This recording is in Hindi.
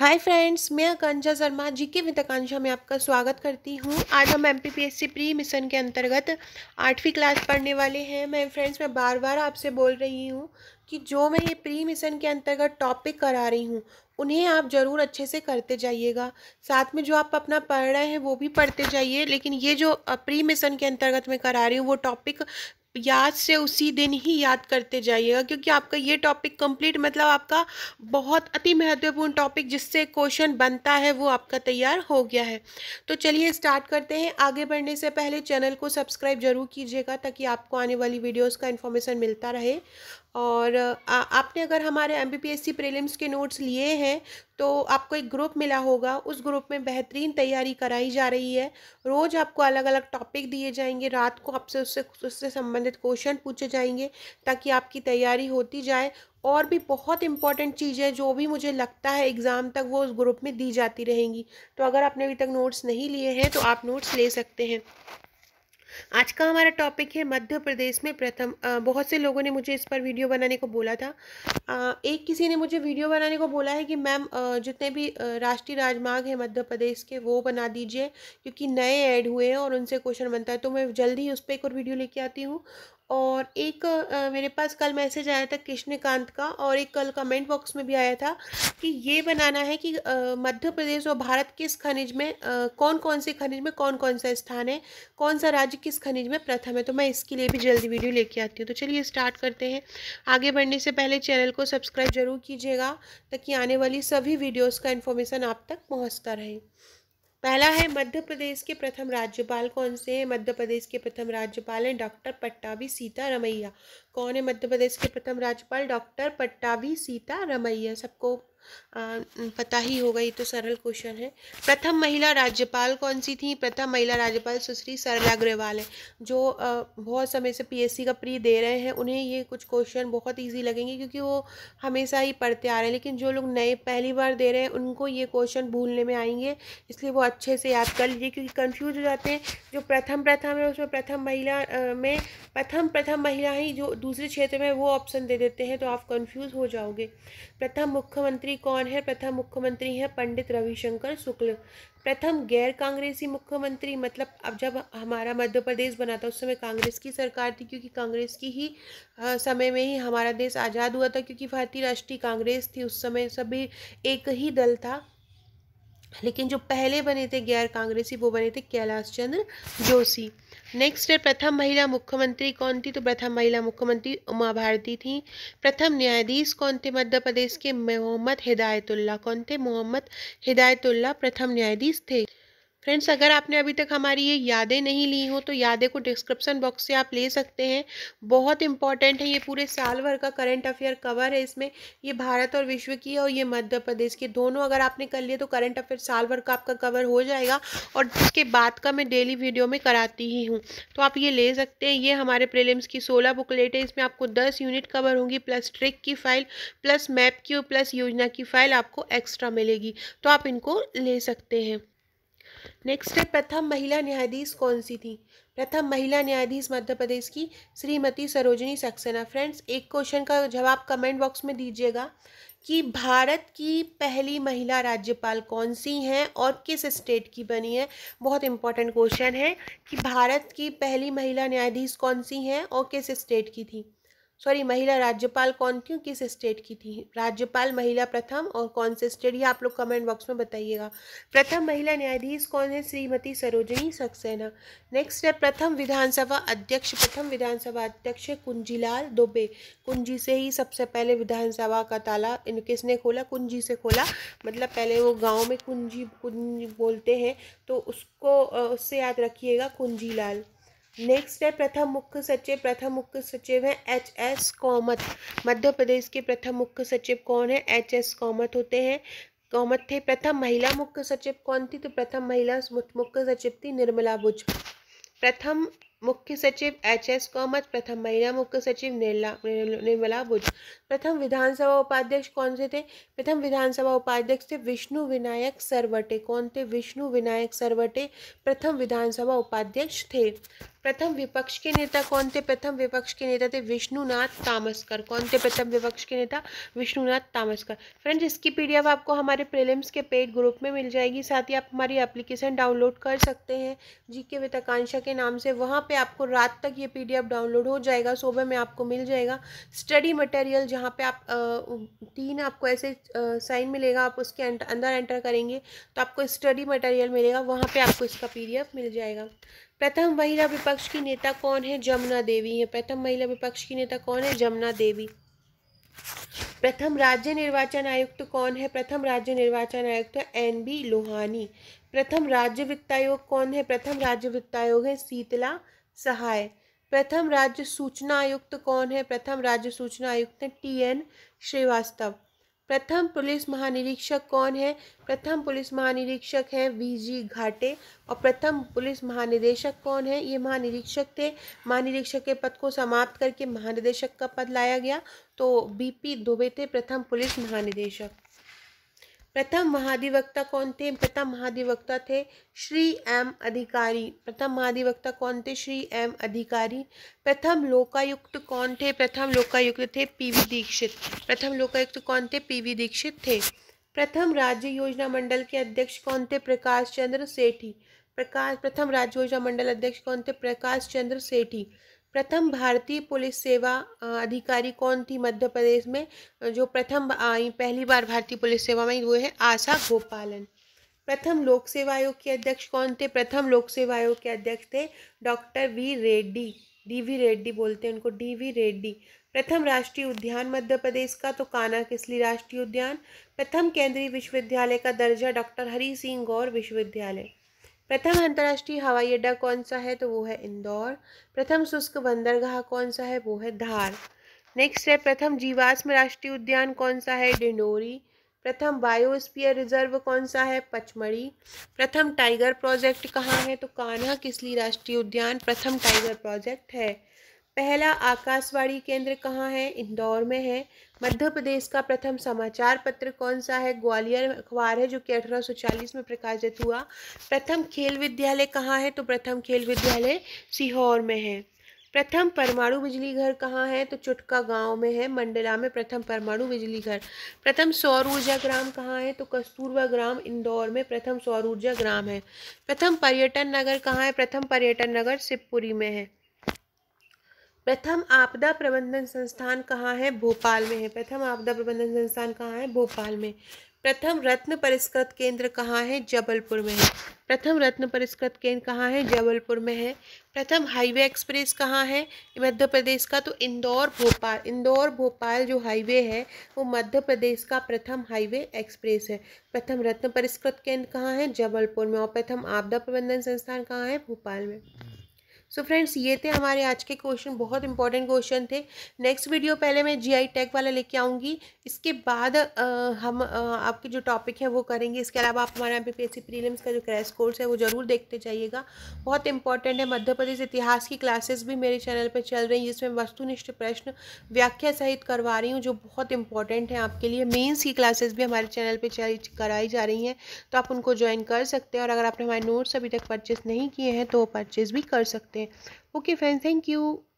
हाय फ्रेंड्स मैं आकांक्षा शर्मा जी के विद आकांक्षा में आपका स्वागत करती हूँ आज हम एम पी प्री मिशन के अंतर्गत आठवीं क्लास पढ़ने वाले हैं मैं फ्रेंड्स मैं बार बार आपसे बोल रही हूँ कि जो मैं ये प्री मिशन के अंतर्गत टॉपिक करा रही हूँ उन्हें आप ज़रूर अच्छे से करते जाइएगा साथ में जो आप अपना पढ़ रहे हैं वो भी पढ़ते जाइए लेकिन ये जो प्री मिशन के अंतर्गत मैं करा रही हूँ वो टॉपिक याद से उसी दिन ही याद करते जाइएगा क्योंकि आपका ये टॉपिक कंप्लीट मतलब आपका बहुत अति महत्वपूर्ण टॉपिक जिससे क्वेश्चन बनता है वो आपका तैयार हो गया है तो चलिए स्टार्ट करते हैं आगे बढ़ने से पहले चैनल को सब्सक्राइब जरूर कीजिएगा ताकि आपको आने वाली वीडियोस का इन्फॉर्मेशन मिलता रहे और आ, आपने अगर हमारे M B P S C के नोट्स लिए हैं तो आपको एक ग्रुप मिला होगा उस ग्रुप में बेहतरीन तैयारी कराई जा रही है रोज़ आपको अलग अलग टॉपिक दिए जाएंगे रात को आपसे उससे उससे संबंधित क्वेश्चन पूछे जाएंगे ताकि आपकी तैयारी होती जाए और भी बहुत इंपॉर्टेंट चीज़ें जो भी मुझे लगता है एग्ज़ाम तक वो उस ग्रुप में दी जाती रहेंगी तो अगर आपने अभी तक नोट्स नहीं लिए हैं तो आप नोट्स ले सकते हैं आज का हमारा टॉपिक है मध्य प्रदेश में प्रथम बहुत से लोगों ने मुझे इस पर वीडियो बनाने को बोला था आ, एक किसी ने मुझे वीडियो बनाने को बोला है कि मैम जितने भी राष्ट्रीय राजमार्ग हैं मध्य प्रदेश के वो बना दीजिए क्योंकि नए ऐड हुए हैं और उनसे क्वेश्चन बनता है तो मैं जल्दी उस पर एक और वीडियो लेके आती हूँ और एक आ, मेरे पास कल मैसेज आया था कृष्णकांत का और एक कल कमेंट बॉक्स में भी आया था कि ये बनाना है कि मध्य प्रदेश और भारत किस खनिज में आ, कौन कौन से खनिज में कौन कौन सा स्थान है कौन सा राज्य किस खनिज में प्रथम है तो मैं इसके लिए भी जल्दी वीडियो लेके आती हूँ तो चलिए स्टार्ट करते हैं आगे बढ़ने से पहले चैनल को सब्सक्राइब जरूर कीजिएगा ताकि आने वाली सभी वीडियोज़ का इन्फॉर्मेशन आप तक पहुँचता रहे पहला है मध्य प्रदेश के प्रथम राज्यपाल कौन से हैं मध्य प्रदेश के प्रथम राज्यपाल हैं डॉक्टर पट्टावी सीता रमैया कौन है मध्य प्रदेश के प्रथम राज्यपाल डॉक्टर पट्टावी सीता रमैया सबको पता ही होगा ये तो सरल क्वेश्चन है प्रथम महिला राज्यपाल कौन सी थी प्रथम महिला राज्यपाल सुश्री सरला अग्रवाल है जो बहुत समय से पीएससी का प्री दे रहे हैं उन्हें ये कुछ क्वेश्चन बहुत इजी लगेंगे क्योंकि वो हमेशा ही पढ़ते आ रहे हैं लेकिन जो लोग नए पहली बार दे रहे हैं उनको ये क्वेश्चन भूलने में आएंगे इसलिए वो अच्छे से याद कर लीजिए क्योंकि कन्फ्यूज हो जाते हैं जो प्रथम प्रथम है उसमें प्रथम महिला में प्रथम प्रथम महिला ही जो दूसरे क्षेत्र में वो ऑप्शन दे देते हैं तो आप कन्फ्यूज़ हो जाओगे प्रथम मुख्यमंत्री मुख्यमंत्री कौन है प्रथम मुख्यमंत्री है पंडित रविशंकर शुक्ल प्रथम गैर कांग्रेसी मुख्यमंत्री मतलब अब जब हमारा मध्य प्रदेश बना था उस समय कांग्रेस की सरकार थी क्योंकि कांग्रेस की ही आ, समय में ही हमारा देश आज़ाद हुआ था क्योंकि भारतीय राष्ट्रीय कांग्रेस थी उस समय सभी एक ही दल था लेकिन जो पहले बने थे गैर कांग्रेसी वो बने थे कैलाश चंद्र जोशी नेक्स्ट है प्रथम महिला मुख्यमंत्री कौन थी तो प्रथम महिला मुख्यमंत्री उमा भारती थी प्रथम न्यायाधीश कौन थे मध्य प्रदेश के मोहम्मद हिदायतुल्ला कौन थे मोहम्मद हिदायतुल्ला प्रथम न्यायाधीश थे फ्रेंड्स अगर आपने अभी तक हमारी ये यादें नहीं ली हो तो यादें को डिस्क्रिप्सन बॉक्स से आप ले सकते हैं बहुत इंपॉर्टेंट है ये पूरे साल भर का करंट अफेयर कवर है इसमें ये भारत और विश्व की और ये मध्य प्रदेश की दोनों अगर आपने कर लिए तो करंट अफेयर साल भर का आपका कवर हो जाएगा और इसके बाद का मैं डेली वीडियो में कराती ही हूँ तो आप ये ले सकते हैं ये हमारे प्रेलिम्स की सोलह बुकलेट है इसमें आपको दस यूनिट कवर होंगी प्लस ट्रिक की फाइल प्लस मैप की प्लस योजना की फाइल आपको एक्स्ट्रा मिलेगी तो आप इनको ले सकते हैं नेक्स्ट है प्रथम महिला न्यायाधीश कौन सी थी प्रथम महिला न्यायाधीश मध्य प्रदेश की श्रीमती सरोजनी सक्सेना फ्रेंड्स एक क्वेश्चन का जवाब कमेंट बॉक्स में दीजिएगा कि भारत की पहली महिला राज्यपाल कौन सी हैं और किस स्टेट की बनी है बहुत इंपॉर्टेंट क्वेश्चन है कि भारत की पहली महिला न्यायाधीश कौन सी हैं और किस स्टेट की थी सॉरी महिला राज्यपाल कौन थी किस स्टेट की थी राज्यपाल महिला प्रथम और कौन से स्टेट ये आप लोग कमेंट बॉक्स में बताइएगा प्रथम महिला न्यायाधीश कौन है श्रीमती सरोजनी सक्सेना नेक्स्ट है प्रथम विधानसभा अध्यक्ष प्रथम विधानसभा अध्यक्ष कुंजीलाल दुबे कुंजी से ही सबसे पहले विधानसभा का ताला इन किसने खोला कुंजी से खोला मतलब पहले वो गाँव में कुंजी कुंजी बोलते हैं तो उसको उससे याद रखिएगा कुंजीलाल नेक्स्ट है प्रथम मुख्य सचिव प्रथम मुख्य सचिव है एच एस कौमत मध्य प्रदेश के प्रथम मुख्य सचिव कौन है एच एस कौमत होते हैं कौमत थे प्रथम महिला मुख्य सचिव कौन थी तो प्रथम महिला मुख्य सचिव थी निर्मला बुज प्रथम मुख्य सचिव एच एस कॉमत प्रथम महिला मुख्य सचिव निर्मला निर्मला बुज प्रथम विधानसभा उपाध्यक्ष कौन से थे प्रथम विधानसभा उपाध्यक्ष थे विष्णु विनायक सरवटे कौन थे विष्णु विनायक सरवटे प्रथम विधानसभा उपाध्यक्ष थे प्रथम विपक्ष के नेता कौन थे प्रथम विपक्ष के नेता थे विष्णुनाथ तामस्कर कौन थे प्रथम विपक्ष के नेता विष्णुनाथ तामस्कर फ्रेंड्स इसकी पी आपको हमारे प्रिलिम्स के पेड ग्रुप में मिल जाएगी साथ ही आप हमारी एप्लीकेशन डाउनलोड कर सकते हैं जी के वित्त आकांक्षा के नाम से वहाँ पर पे आपको रात तक ये पीडीएफ डाउनलोड हो जाएगा सुबह में आपको मिल जाएगा स्टडी मटेरियल जहाँ पे आप तीन आपको ऐसे साइन मिलेगा आप उसके अंदर एंटर करेंगे तो आपको स्टडी मटेरियल मिलेगा वहाँ पे आपको इसका पीडीएफ मिल जाएगा प्रथम महिला विपक्ष की नेता कौन है जमुना देवी है प्रथम महिला विपक्ष की नेता कौन है जमुना देवी प्रथम राज्य निर्वाचन आयुक्त तो कौन है प्रथम राज्य निर्वाचन आयुक्त तो एन बी लोहानी प्रथम राज्य वित्त आयोग कौन है प्रथम राज्य वित्त आयोग है शीतला सहाय प्रथम राज्य सूचना आयुक्त कौन है प्रथम राज्य सूचना आयुक्त है टी एन श्रीवास्तव प्रथम पुलिस महानिरीक्षक कौन है प्रथम पुलिस महानिरीक्षक हैं वी जी घाटे और प्रथम पुलिस महानिदेशक कौन है ये महानिरीक्षक थे महानिरीक्षक के पद को समाप्त करके महानिदेशक का पद लाया गया तो बीपी दुबे थे प्रथम पुलिस महानिदेशक प्रथम महाधिवक्ता कौन थे प्रथम महाधिवक्ता थे श्री एम अधिकारी प्रथम महाधिवक्ता कौन थे श्री एम अधिकारी प्रथम लोकायुक्त कौन थे प्रथम लोकायुक्त थे पीवी दीक्षित प्रथम लोकायुक्त कौन थे पीवी दीक्षित थे प्रथम राज्य योजना मंडल के अध्यक्ष कौन थे प्रकाश चंद्र सेठी प्रकाश प्रथम राज्य योजना मंडल अध्यक्ष कौन थे प्रकाश चंद्र सेठी प्रथम भारतीय पुलिस सेवा अधिकारी कौन थी मध्य प्रदेश में जो प्रथम आई पहली बार भारतीय पुलिस सेवा में वो है आशा गोपालन प्रथम लोक सेवा आयोग के अध्यक्ष कौन थे प्रथम लोक सेवा आयोग के अध्यक्ष थे doctor V Reddy D V Reddy बोलते हैं उनको डी वी रेड्डी प्रथम राष्ट्रीय उद्यान मध्य प्रदेश का तो काना किसली राष्ट्रीय उद्यान प्रथम केंद्रीय विश्वविद्यालय का दर्जा डॉक्टर हरी सिंह गौर विश्वविद्यालय प्रथम अंतर्राष्ट्रीय हवाई अड्डा कौन सा है तो वो है इंदौर प्रथम शुष्क बंदरगाह कौन सा है वो है धार नेक्स्ट है प्रथम जीवाश्म राष्ट्रीय उद्यान कौन सा है डिंडोरी प्रथम बायोस्पियर रिजर्व कौन सा है पचमढ़ी प्रथम टाइगर प्रोजेक्ट कहाँ है तो कान्हा किसली राष्ट्रीय उद्यान प्रथम टाइगर प्रोजेक्ट है पहला आकाशवाणी केंद्र कहाँ है इंदौर में है मध्य प्रदेश का प्रथम समाचार पत्र कौन सा है ग्वालियर अखबार है जो कि अठारह में प्रकाशित हुआ प्रथम खेल विद्यालय कहाँ है तो प्रथम खेल विद्यालय सीहोर में है प्रथम परमाणु बिजली घर कहाँ है तो चुटका गांव में है मंडला में प्रथम परमाणु बिजली घर प्रथम सौर ऊर्जा ग्राम कहाँ है तो कस्तूरबा ग्राम इंदौर में प्रथम सौर ऊर्जा ग्राम है प्रथम पर्यटन नगर कहाँ है प्रथम पर्यटन नगर शिवपुरी में है प्रथम आपदा प्रबंधन संस्थान कहाँ है भोपाल में है प्रथम आपदा प्रबंधन संस्थान कहाँ है भोपाल में प्रथम रत्न परिष्कृत केंद्र कहाँ है जबलपुर में है प्रथम रत्न परिष्कृत केंद्र कहाँ है जबलपुर में है प्रथम हाईवे एक्सप्रेस कहाँ है मध्य प्रदेश का तो इंदौर भोपाल इंदौर भोपाल जो हाईवे है वो मध्य प्रदेश का प्रथम हाईवे एक्सप्रेस है प्रथम रत्न परिष्कृत केंद्र कहाँ है जबलपुर में और प्रथम आपदा प्रबंधन संस्थान कहाँ है भोपाल में सो so फ्रेंड्स ये थे हमारे आज के क्वेश्चन बहुत इंपॉर्टेंट क्वेश्चन थे नेक्स्ट वीडियो पहले मैं जीआई टैग वाला लेके आऊँगी इसके बाद आ, हम आ, आपके जो टॉपिक है वो करेंगे इसके अलावा आप हमारे यहाँ पे पी प्रीलिम्स का जो क्रैश कोर्स है वो ज़रूर देखते जाइएगा बहुत इंपॉर्टेंट है मध्य प्रदेश इतिहास की क्लासेस भी मेरे चैनल पर चल रही हैं जिसमें वस्तुनिष्ठ प्रश्न व्याख्या सहित करवा रही हूँ जो बहुत इंपॉर्टेंट है आपके लिए मेन्स की क्लासेस भी हमारे चैनल पर कराई जा रही हैं तो आप उनको ज्वाइन कर सकते हैं और अगर आपने हमारे नोट्स अभी तक परचेज़ नहीं किए हैं तो वो परचेज़ भी कर सकते हैं ओके फ्रेंड्स थैंक यू